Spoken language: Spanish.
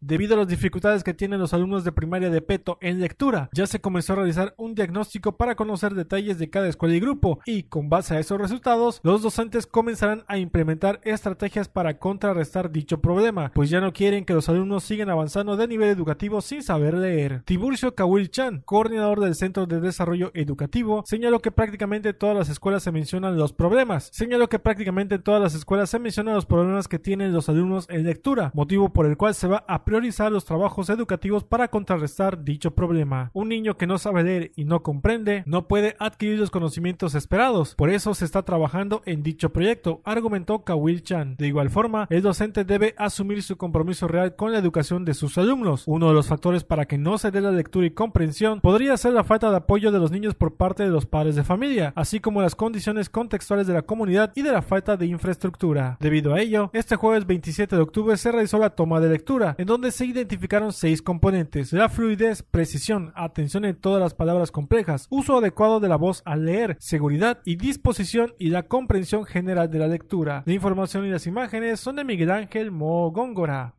Debido a las dificultades que tienen los alumnos de primaria de Peto en lectura, ya se comenzó a realizar un diagnóstico para conocer detalles de cada escuela y grupo y, con base a esos resultados, los docentes comenzarán a implementar estrategias para contrarrestar dicho problema, pues ya no quieren que los alumnos sigan avanzando de nivel educativo sin saber leer. Tiburcio Kawil Chan, coordinador del Centro de Desarrollo Educativo, señaló que prácticamente todas las escuelas se mencionan los problemas. Señaló que prácticamente en todas las escuelas se mencionan los problemas que tienen los alumnos en lectura, motivo por el cual se va a priorizar los trabajos educativos para contrarrestar dicho problema. Un niño que no sabe leer y no comprende no puede adquirir los conocimientos esperados, por eso se está trabajando en dicho proyecto, argumentó Kawil Chan. De igual forma, el docente debe asumir su compromiso real con la educación de sus alumnos. Uno de los factores para que no se dé la lectura y comprensión podría ser la falta de apoyo de los niños por parte de los padres de familia, así como las condiciones contextuales de la comunidad y de la falta de infraestructura. Debido a ello, este jueves 27 de octubre se realizó la toma de lectura, en donde donde se identificaron seis componentes, la fluidez, precisión, atención en todas las palabras complejas, uso adecuado de la voz al leer, seguridad y disposición y la comprensión general de la lectura. La información y las imágenes son de Miguel Ángel Góngora.